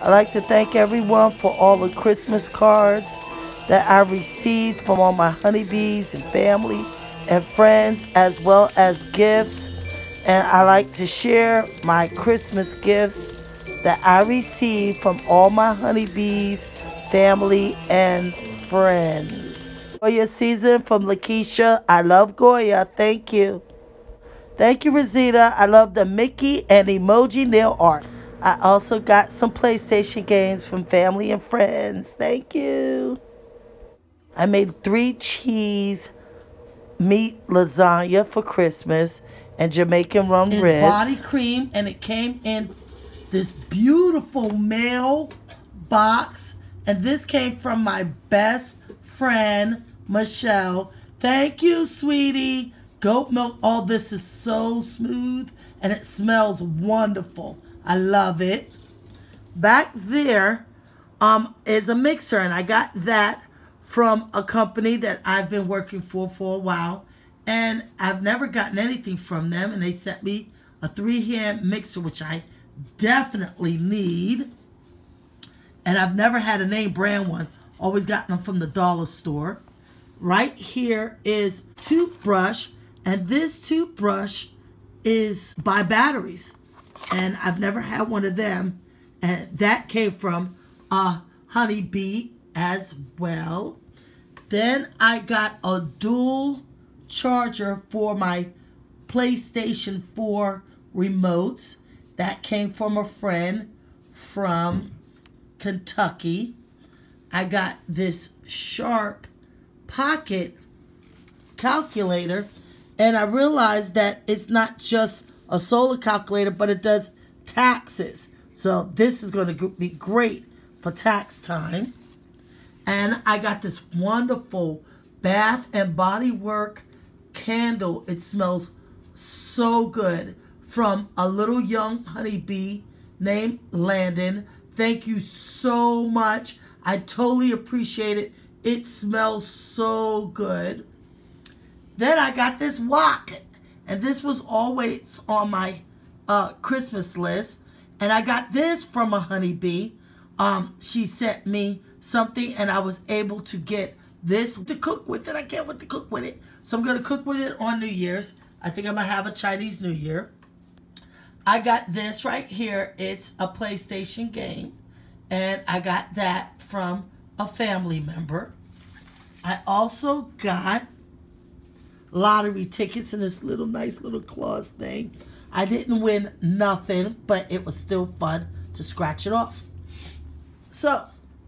I'd like to thank everyone for all the Christmas cards that I received from all my honeybees and family and friends, as well as gifts. And I like to share my Christmas gifts that I received from all my honeybees, family, and friends. Goya season from Lakeisha. I love Goya. Thank you. Thank you, Rosita. I love the Mickey and emoji nail art. I also got some PlayStation games from family and friends. Thank you. I made three cheese meat lasagna for Christmas and Jamaican rum it's ribs. body cream, and it came in this beautiful mail box. And this came from my best friend, Michelle. Thank you, sweetie. Goat milk, all oh, this is so smooth, and it smells wonderful. I love it. Back there um, is a mixer, and I got that from a company that I've been working for for a while. And I've never gotten anything from them, and they sent me a three-hand mixer, which I definitely need. And I've never had a name brand one. Always gotten them from the dollar store. Right here is toothbrush. And this toothbrush is by batteries and I've never had one of them. And that came from a uh, honeybee as well. Then I got a dual charger for my PlayStation 4 remotes. That came from a friend from Kentucky. I got this Sharp pocket calculator and I realized that it's not just a solar calculator, but it does taxes. So this is going to be great for tax time. And I got this wonderful Bath and Body Work candle. It smells so good from a little young honeybee named Landon. Thank you so much. I totally appreciate it. It smells so good. Then I got this Wok and this was always on my uh, Christmas list. And I got this from a honeybee. Um, she sent me something and I was able to get this to cook with it. I can't wait to cook with it. So I'm going to cook with it on New Year's. I think I'm going to have a Chinese New Year. I got this right here. It's a PlayStation game. And I got that from a family member. I also got lottery tickets in this little nice little claws thing. I didn't win nothing, but it was still fun to scratch it off. So,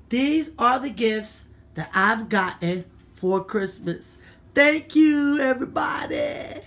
these are the gifts that I've gotten for Christmas. Thank you, everybody.